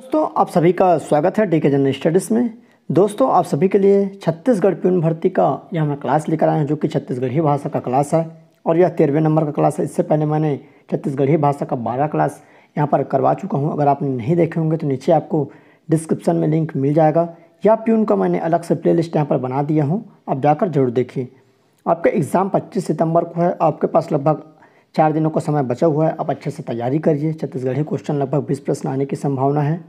दोस्तों आप सभी का स्वागत है डी के जनरल स्टडीज़ में दोस्तों आप सभी के लिए छत्तीसगढ़ प्यून भर्ती का यह मैं क्लास लेकर आया हूँ जो कि छत्तीसगढ़ी भाषा का क्लास है और यह तेरहवें नंबर का क्लास है इससे पहले मैंने छत्तीसगढ़ी भाषा का बारह क्लास यहाँ पर करवा चुका हूँ अगर आपने नहीं देखे होंगे तो नीचे आपको डिस्क्रिप्शन में लिंक मिल जाएगा या प्यून का मैंने अलग से प्ले लिस्ट यहाँ पर बना दिया हूँ आप जाकर जरूर देखिए आपका एग्ज़ाम पच्चीस सितम्बर को है आपके पास लगभग चार दिनों का समय बचा हुआ है आप अच्छे से तैयारी करिए छत्तीसगढ़ी क्वेश्चन लगभग बीस प्रश्न आने की संभावना है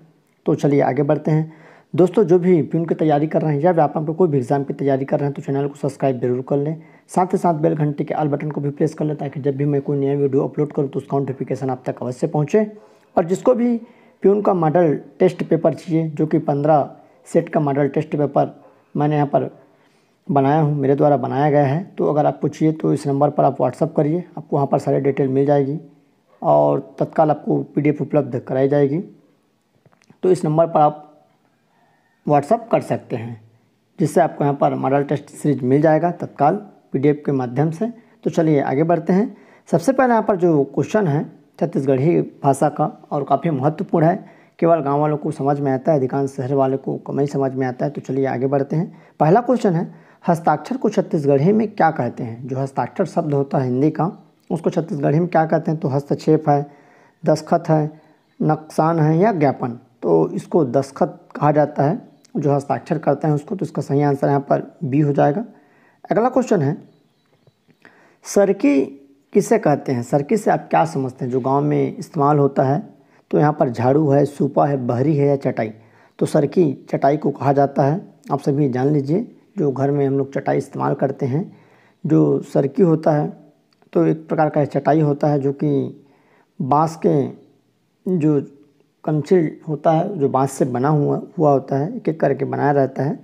तो चलिए आगे बढ़ते हैं दोस्तों जो भी पी की तैयारी कर रहे हैं या व्यापम पर कोई भी एग्जाम की तैयारी कर रहे हैं तो चैनल को सब्सक्राइब जरूर कर लें साथ ही साथ बेल घंटे के आल बटन को भी प्रेस कर लें ताकि जब भी मैं कोई नया वीडियो अपलोड करूँ तो उसका नोटिफिकेशन आप तक अवश्य पहुँचे और जिसको भी प्यून का मॉडल टेस्ट पेपर चाहिए जो कि पंद्रह सेट का मॉडल टेस्ट पेपर मैंने यहाँ पर बनाया हूँ मेरे द्वारा बनाया गया है तो अगर आप पूछिए तो इस नंबर पर आप व्हाट्सअप करिए आपको वहाँ पर सारी डिटेल मिल जाएगी और तत्काल आपको पीडीएफ उपलब्ध कराई जाएगी तो इस नंबर पर आप व्हाट्सअप कर सकते हैं जिससे आपको यहाँ पर मॉडल टेस्ट सीरीज मिल जाएगा तत्काल पीडीएफ के माध्यम से तो चलिए आगे बढ़ते हैं सबसे पहले यहाँ पर जो क्वेश्चन है छत्तीसगढ़ी भाषा का और काफ़ी महत्वपूर्ण है केवल गाँव वालों को समझ में आता है अधिकांश शहर वालों को कम ही समझ में आता है तो चलिए आगे बढ़ते हैं पहला क्वेश्चन है हस्ताक्षर को छत्तीसगढ़ी में क्या कहते हैं जो हस्ताक्षर शब्द होता है हिंदी का उसको छत्तीसगढ़ी में क्या कहते हैं तो हस्तक्षेप है दस्खत है नक्सान है या ज्ञापन तो इसको दस्खत कहा जाता है जो हस्ताक्षर करते हैं उसको तो इसका सही आंसर यहाँ पर बी हो जाएगा अगला क्वेश्चन है सरकी किसे कहते हैं सरकी से आप क्या समझते हैं जो गांव में इस्तेमाल होता है तो यहाँ पर झाड़ू है सूपा है बहरी है या चटाई तो सरकी चटाई को कहा जाता है आप सभी जान लीजिए जो घर में हम लोग चटाई इस्तेमाल करते हैं जो सरकी होता है तो एक प्रकार का चटाई होता है जो कि बाँस के जो कंचिल होता है जो बाँस से बना हुआ हुआ होता है एक एक करके बनाया रहता है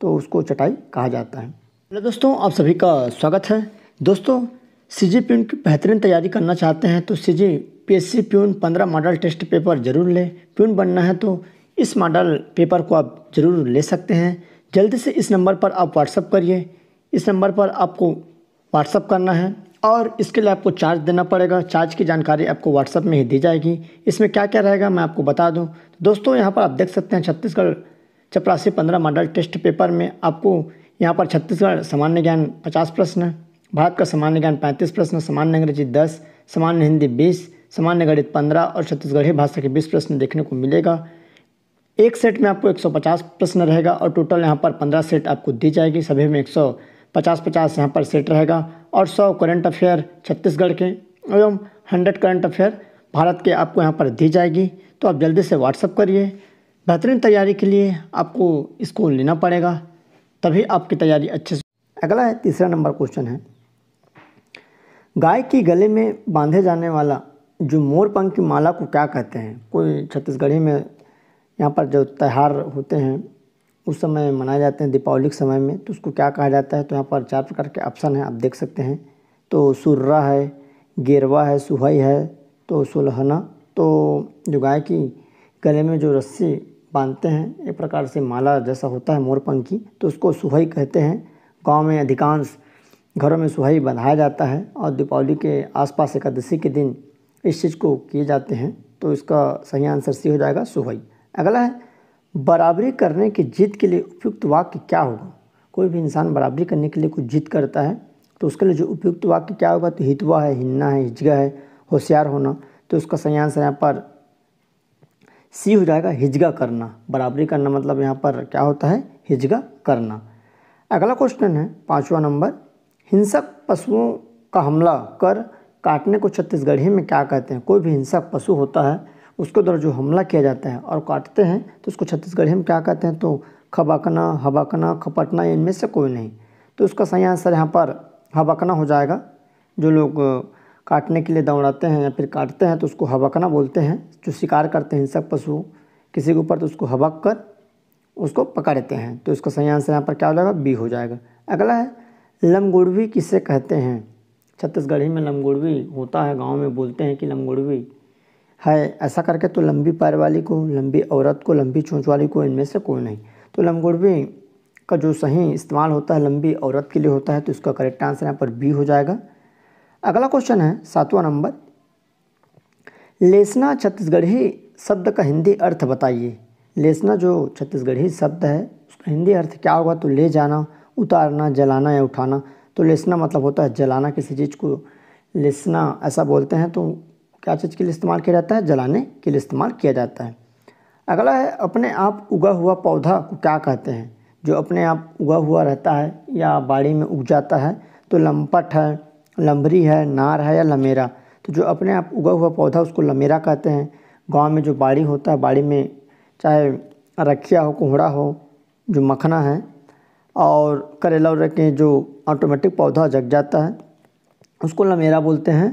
तो उसको चटाई कहा जाता है हेलो दोस्तों आप सभी का स्वागत है दोस्तों सी जी प्यून की बेहतरीन तैयारी करना चाहते हैं तो C G P S C peon पंद्रह मॉडल टेस्ट पेपर ज़रूर लें प्यून बनना है तो इस मॉडल पेपर को आप ज़रूर ले सकते हैं जल्दी से इस नंबर पर आप व्हाट्सअप करिए इस नंबर पर आपको व्हाट्सअप करना है और इसके लिए आपको चार्ज देना पड़ेगा चार्ज की जानकारी आपको व्हाट्सअप में ही दी जाएगी इसमें क्या क्या रहेगा मैं आपको बता दूं दोस्तों यहाँ पर आप देख सकते हैं छत्तीसगढ़ चपरासी पंद्रह मॉडल टेस्ट पेपर में आपको यहाँ पर छत्तीसगढ़ सामान्य ज्ञान पचास प्रश्न भारत का सामान्य ज्ञान पैंतीस प्रश्न सामान्य अंग्रेजी दस सामान्य हिंदी बीस सामान्य गणित पंद्रह और छत्तीसगढ़ी भाषा के बीस प्रश्न देखने को मिलेगा एक सेट में आपको 150 प्रश्न रहेगा और टोटल यहाँ पर 15 सेट आपको दी जाएगी सभी में 150 पचास यहाँ पर सेट रहेगा और 100 करंट अफेयर छत्तीसगढ़ के एवं 100 करंट अफेयर भारत के आपको यहाँ पर दी जाएगी तो आप जल्दी से व्हाट्सअप करिए बेहतरीन तैयारी के लिए आपको इसको लेना पड़ेगा तभी आपकी तैयारी अच्छे से अगला है तीसरा नंबर क्वेश्चन है गाय की गले में बांधे जाने वाला जो मोर पंख की माला को क्या कहते हैं कोई छत्तीसगढ़ी में यहाँ पर जो त्यौहार होते हैं उस समय मनाए जाते हैं दीपावली के समय में तो उसको क्या कहा जाता है तो यहाँ पर चार प्रकार के ऑप्शन हैं आप देख सकते हैं तो सुर्रा है गेरवा है सुहाई है तो सुलहना तो जो गाय की गले में जो रस्सी बांधते हैं एक प्रकार से माला जैसा होता है मोरपंख की तो उसको सुहाई कहते हैं गांव में अधिकांश घरों में सुहाई बंधाया जाता है और दीपावली के आसपास एकादशी के दिन इस चीज़ को किए जाते हैं तो इसका सही आंसर सी हो जाएगा सुहाई अगला है बराबरी करने की जीत के लिए उपयुक्त वाक्य क्या होगा कोई भी इंसान बराबरी करने के लिए कुछ जीत करता है तो उसके लिए जो उपयुक्त वाक्य क्या होगा तो हितवा है हिन्ना है हिजगा है होशियार होना तो उसका संयान से यहाँ पर सी हो जाएगा हिजगा करना बराबरी करना मतलब यहाँ पर क्या होता है हिजगा करना अगला क्वेश्चन है पाँचवा नंबर हिंसक पशुओं का हमला कर काटने को छत्तीसगढ़ी में क्या कहते हैं कोई भी हिंसक पशु होता है उसके द्वारा जो हमला किया जाता है और काटते हैं तो उसको छत्तीसगढ़ी हम क्या कहते हैं तो खबाकना हबाकना खपटना इनमें से कोई नहीं तो उसका सही आंसर यहाँ पर हबकना हो जाएगा जो लोग काटने के लिए दौड़ाते हैं या फिर काटते हैं तो उसको हबकना बोलते हैं जो शिकार करते हैं हिंसक पशु किसी के ऊपर तो उसको हबक कर उसको पकड़ते हैं तो इसका सही आंसर यहाँ पर क्या हो जाएगा बी हो जाएगा अगला है लमगुड़वी किसे कहते हैं छत्तीसगढ़ी में लमगुड़वी होता है गांव में बोलते हैं कि लमगुड़वी है ऐसा करके तो लंबी पैर वाली को लंबी औरत को लंबी चोंच वाली को इनमें से कोई नहीं तो लमगुड़बी का जो सही इस्तेमाल होता है लंबी औरत के लिए होता है तो इसका करेक्ट आंसर यहाँ पर बी हो जाएगा अगला क्वेश्चन है सातवां नंबर लेसना छत्तीसगढ़ी शब्द का हिंदी अर्थ बताइए लेसना जो छत्तीसगढ़ी शब्द है उसका हिंदी अर्थ क्या होगा तो ले जाना उतारना जलाना या उठाना तो लेसना मतलब होता है जलाना किसी चीज़ को लेसना ऐसा बोलते हैं तो क्या चीज़ के लिए इस्तेमाल किया जाता है जलाने के लिए इस्तेमाल किया जाता है अगला है अपने आप उगा हुआ पौधा को क्या कहते हैं जो अपने आप उगा हुआ रहता है या बाड़ी में उग जाता है तो लम्पट है लम्बरी है नार है या लमेरा तो जो अपने आप उगा हुआ पौधा उसको लमेरा कहते हैं गांव में जो बाड़ी होता है बाड़ी में चाहे रखिया हो कोहड़ा हो जो मखना है और करेला और के जो ऑटोमेटिक पौधा जग जाता है उसको लमेरा बोलते हैं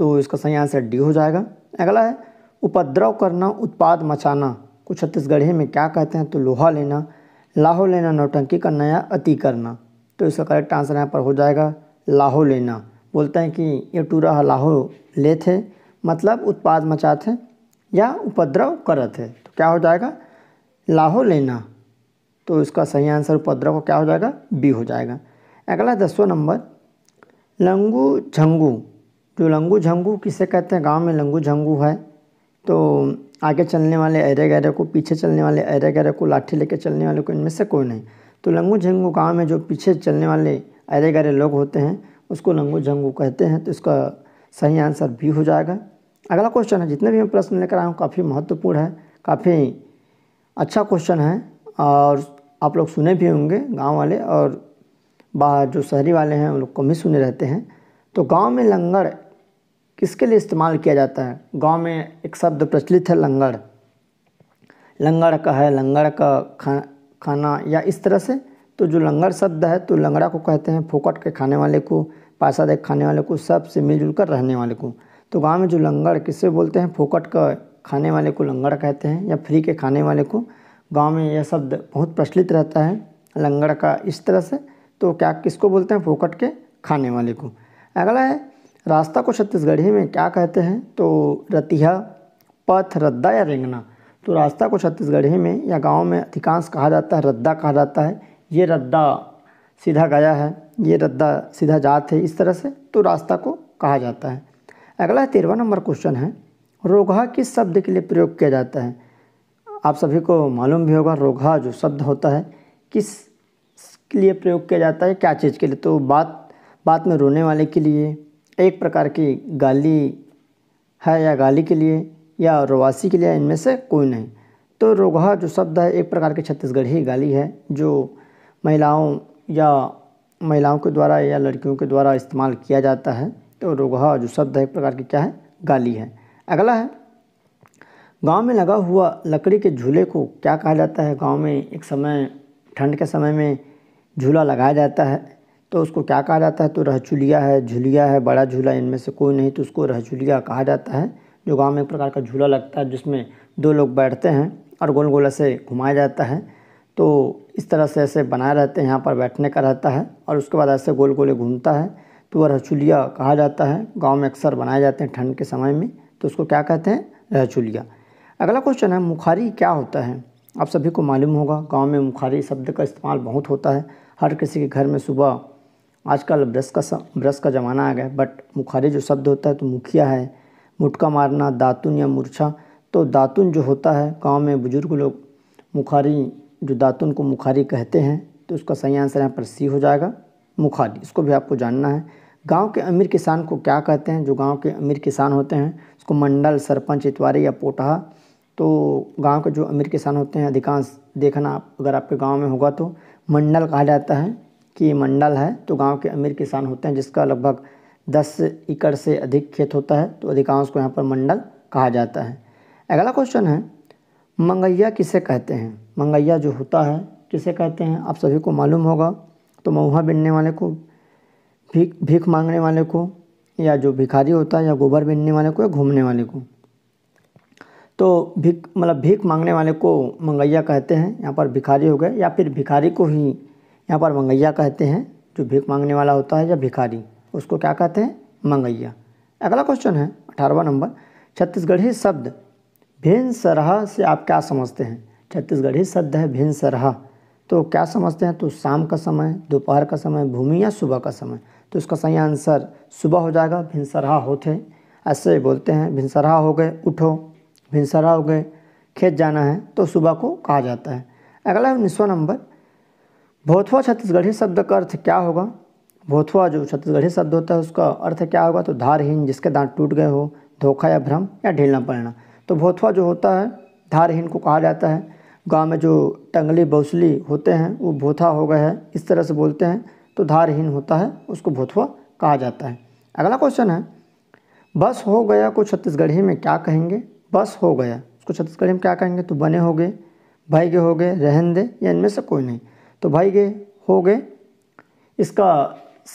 तो इसका सही आंसर डी हो जाएगा अगला है उपद्रव करना उत्पाद मचाना को छत्तीसगढ़ी में क्या कहते हैं तो लोहा लेना लाहो लेना नौटंकी करना या अति करना तो इसका करेक्ट आंसर यहाँ पर हो जाएगा लाहो लेना बोलते हैं कि ये टूरा लाहो ले थे मतलब उत्पाद मचा थे या उपद्रव कर थे तो क्या हो जाएगा लाहो लेना तो इसका सही आंसर उपद्रव का क्या हो जाएगा बी हो जाएगा अगला दसवा नंबर लंगू झंगू जो लंगू झंगू किसे कहते हैं गांव में लंगू झंगू है तो आगे चलने वाले अरे गहरे को पीछे चलने वाले अरे गहरे को लाठी लेके चलने वाले को इनमें से कोई नहीं तो लंगू झंगू गाँव में जो पीछे चलने वाले अरे गहरे लोग होते हैं उसको लंगू झंगू कहते हैं तो इसका सही आंसर भी हो जाएगा अगला क्वेश्चन है जितने भी मैं प्रश्न लेकर आया हूँ काफ़ी महत्वपूर्ण है काफ़ी अच्छा क्वेश्चन है और आप लोग सुने भी होंगे गांव वाले और बाहर जो शहरी वाले हैं उन लोग कम ही सुने रहते हैं तो गांव में लंगर किसके लिए इस्तेमाल किया जाता है गांव में एक शब्द प्रचलित है लंगर लंगड़ का है लंगड़ का खा खाना या इस तरह से तो जो लंगर शब्द है तो लंगड़ा को कहते हैं फोकट के खाने वाले को पासा देख खाने वाले को सबसे मिलजुल कर रहने वाले को तो गाँव में जो लंगर किससे बोलते हैं फोकट का खाने वाले को लंगड़ कहते हैं या फ्री के खाने वाले को गाँव में यह शब्द बहुत प्रचलित रहता है लंगड़ का इस तरह से तो क्या किसको बोलते हैं फोकट के खाने वाले को अगला है रास्ता को छत्तीसगढ़ी में क्या कहते हैं तो रतिया पथ रद्दा या रेंगना तो रास्ता को छत्तीसगढ़ी में या गांव में अधिकांश कहा जाता है रद्दा कहा जाता है ये रद्दा सीधा गया है ये रद्दा सीधा जात है इस तरह से तो रास्ता को कहा जाता है अगला है तेरवा नंबर क्वेश्चन है रोघा किस शब्द के लिए प्रयोग किया जाता है आप सभी को मालूम भी होगा रोघा जो शब्द होता है किस के लिए प्रयोग किया जाता है क्या चीज़ के लिए तो बात बाद में रोने वाले के लिए एक प्रकार की गाली है या गाली के लिए या रोवासी के लिए इनमें से कोई नहीं तो रोगहा जो शब्द है एक प्रकार की छत्तीसगढ़ी गाली है जो महिलाओं या महिलाओं के द्वारा या लड़कियों के द्वारा इस्तेमाल किया जाता है तो रोगहा जो शब्द है एक प्रकार की क्या है गाली है अगला है गांव में लगा हुआ लकड़ी के झूले को क्या कहा जाता है गांव में एक समय ठंड के समय में झूला लगाया जाता है तो उसको क्या कहा जाता है तो रहचुलिया है झुलिया है बड़ा झूला इनमें से कोई नहीं तो उसको रहचुलिया कहा जाता है जो गाँव में एक प्रकार का झूला लगता है जिसमें दो लोग बैठते हैं और गोल गोल ऐसे घुमाया जाता है तो इस तरह से ऐसे बनाए रहते हैं यहाँ पर बैठने का रहता है और उसके बाद ऐसे गोल गोले घूमता है तो वह रहचुलिया कहा जाता है गाँव में अक्सर बनाए जाते हैं ठंड के समय में तो उसको क्या कहते हैं रहचुलिया अगला क्वेश्चन है मुखारी क्या होता है आप सभी को मालूम होगा गाँव में मुखारी शब्द का इस्तेमाल बहुत होता है हर किसी के घर में सुबह आजकल ब्रश का ब्रश का ज़माना आ गया बट मुखारी जो शब्द होता है तो मुखिया है मुटका मारना दातुन या मूर्छा तो दातुन जो होता है गाँव में बुज़ुर्ग लोग मुखारी जो दातुन को मुखारी कहते हैं तो उसका सही आंसर यहाँ पर सी हो जाएगा मुखारी इसको भी आपको जानना है गांव के अमीर किसान को क्या कहते हैं जो गांव के अमीर किसान होते हैं उसको मंडल सरपंच इतवारी या पोटहा तो गांव के जो अमीर किसान होते हैं अधिकांश देखना आप अगर आपके गांव में होगा तो मंडल कहा जाता है की मंडल है तो गांव के अमीर किसान होते हैं जिसका लगभग दस एकड़ से अधिक खेत होता है तो अधिकांश को यहाँ पर मंडल कहा जाता है अगला क्वेश्चन है मंगैया किसे कहते हैं मंगैया जो होता है किसे कहते हैं आप सभी को मालूम होगा तो महुआ बिनने वाले को भीख भीख मांगने वाले को या जो भिखारी होता है या गोबर बिनने वाले को या घूमने वाले को तो भीख मतलब भीख मांगने वाले को मंगैया कहते हैं यहाँ पर भिखारी हो गए या फिर भिखारी को ही यहाँ पर मंगैया कहते हैं जो भीख मांगने वाला होता है या भिखारी उसको क्या कहते हैं मंगैया अगला क्वेश्चन है अठारहवा नंबर छत्तीसगढ़ी शब्द भेंसरहा से आप क्या समझते हैं छत्तीसगढ़ी शब्द है भेंसरहा तो क्या समझते हैं तो शाम का समय दोपहर का समय भूमि या सुबह का समय तो इसका सही आंसर सुबह हो जाएगा भिनसरहा होते ऐसे बोलते हैं भिनसरहा हो गए उठो भिनसरहा हो गए खेत जाना है तो सुबह को कहा जाता है अगला उन्नीसवा नंबर भोथुआ छत्तीसगढ़ी शब्द का अर्थ क्या होगा भोथुआ जो छत्तीसगढ़ी शब्द होता है उसका अर्थ क्या होगा तो धारहीन जिसके दांत टूट गए हो धोखा या भ्रम या ढीलना पड़ना तो भोथुआ जो होता है धारहीन को कहा जाता है गांव में जो टंगली बौसली होते हैं वो भोथा हो गए हैं इस तरह से बोलते हैं तो धारहीन होता है उसको भोथुआ कहा जाता है अगला क्वेश्चन है बस हो गया को छत्तीसगढ़ी में क्या कहेंगे बस हो गया उसको छत्तीसगढ़ी में क्या कहेंगे तो बने हो गए के हो गए रहन दे या इनमें से कोई नहीं तो भाई गए हो गए इसका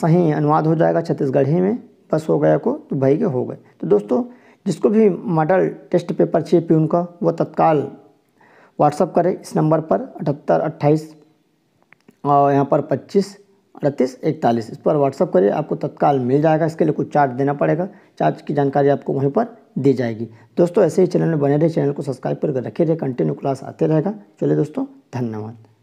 सही अनुवाद हो जाएगा छत्तीसगढ़ी में बस हो गया को तो भाई के हो गए तो दोस्तों जिसको भी मॉडल टेस्ट पेपर चाहिए पी उनका वो तत्काल व्हाट्सअप करें इस नंबर पर अठहत्तर अट्ठाईस और यहाँ पर पच्चीस अड़तीस इकतालीस इस पर व्हाट्सअप करिए आपको तत्काल मिल जाएगा इसके लिए कुछ चार्ज देना पड़ेगा चार्ज की जानकारी आपको वहीं पर दी जाएगी दोस्तों ऐसे ही चैनल में बने रहे चैनल को सब्सक्राइब करके रखे रहे कंटिन्यू क्लास आते रहेगा चलिए दोस्तों धन्यवाद